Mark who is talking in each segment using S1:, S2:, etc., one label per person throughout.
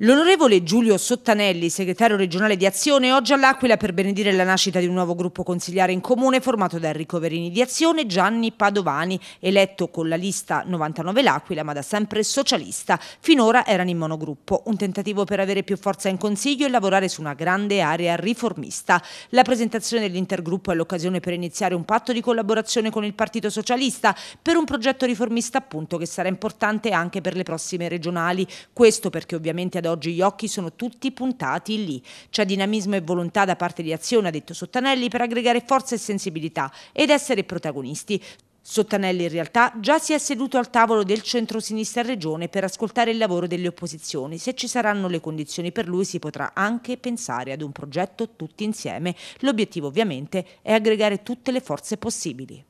S1: L'onorevole Giulio Sottanelli, segretario regionale di Azione, oggi all'Aquila per benedire la nascita di un nuovo gruppo consigliare in comune formato da Enrico Verini di Azione e Gianni Padovani, eletto con la lista 99 L'Aquila ma da sempre socialista. Finora erano in monogruppo, un tentativo per avere più forza in consiglio e lavorare su una grande area riformista. La presentazione dell'intergruppo è l'occasione per iniziare un patto di collaborazione con il Partito Socialista per un progetto riformista appunto che sarà importante anche per le prossime regionali. Questo perché ovviamente ad ad oggi gli occhi sono tutti puntati lì. C'è dinamismo e volontà da parte di Azione, ha detto Sottanelli, per aggregare forza e sensibilità ed essere protagonisti. Sottanelli in realtà già si è seduto al tavolo del centro-sinistra regione per ascoltare il lavoro delle opposizioni. Se ci saranno le condizioni per lui si potrà anche pensare ad un progetto tutti insieme. L'obiettivo ovviamente è aggregare tutte le forze possibili.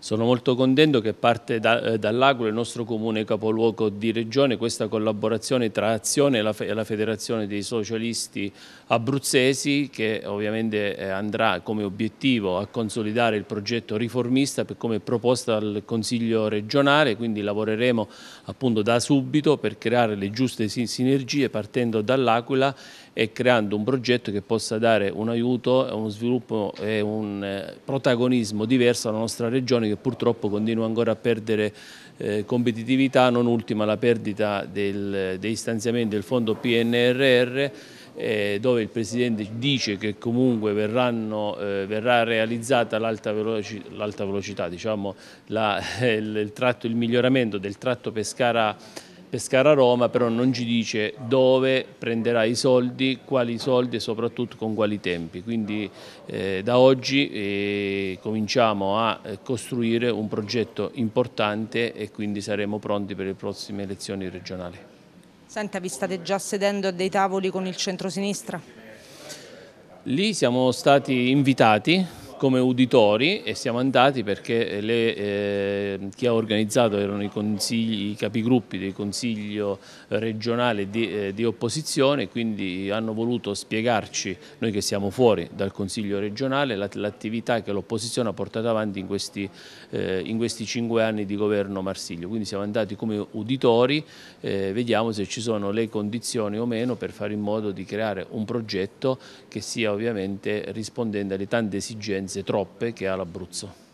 S2: Sono molto contento che parte da, eh, dall'Aquila, il nostro comune capoluogo di regione, questa collaborazione tra Azione e la, Federazione dei Socialisti Abruzzesi che ovviamente eh, andrà come obiettivo a consolidare il progetto riformista per come proposta dal Consiglio regionale, quindi lavoreremo appunto da subito per creare le giuste sinergie partendo dall'Aquila e creando un progetto che possa dare un aiuto, uno sviluppo e un eh, protagonismo diverso alla nostra regione che purtroppo continua ancora a perdere eh, competitività, non ultima la perdita del, dei stanziamenti del fondo PNRR eh, dove il Presidente dice che comunque verranno, eh, verrà realizzata l'alta veloci, velocità, diciamo, la, il, il, tratto, il miglioramento del tratto Pescara Pescara Roma però non ci dice dove prenderà i soldi, quali soldi e soprattutto con quali tempi. Quindi eh, da oggi eh, cominciamo a eh, costruire un progetto importante e quindi saremo pronti per le prossime elezioni regionali.
S1: Senta, vi state già sedendo a dei tavoli con il centro-sinistra?
S2: Lì siamo stati invitati come uditori e siamo andati perché le, eh, chi ha organizzato erano i, consigli, i capigruppi del Consiglio regionale di, eh, di, opposizione, quindi hanno voluto spiegarci, noi che siamo fuori dal Consiglio regionale, l'attività che l'opposizione ha portato avanti in questi, eh, in questi, cinque anni di governo Marsiglio. Quindi siamo andati come uditori, eh, vediamo se ci sono le condizioni o meno per fare in modo di creare un progetto che sia ovviamente rispondente alle tante esigenze esperienze, troppe, che ha l'Abruzzo.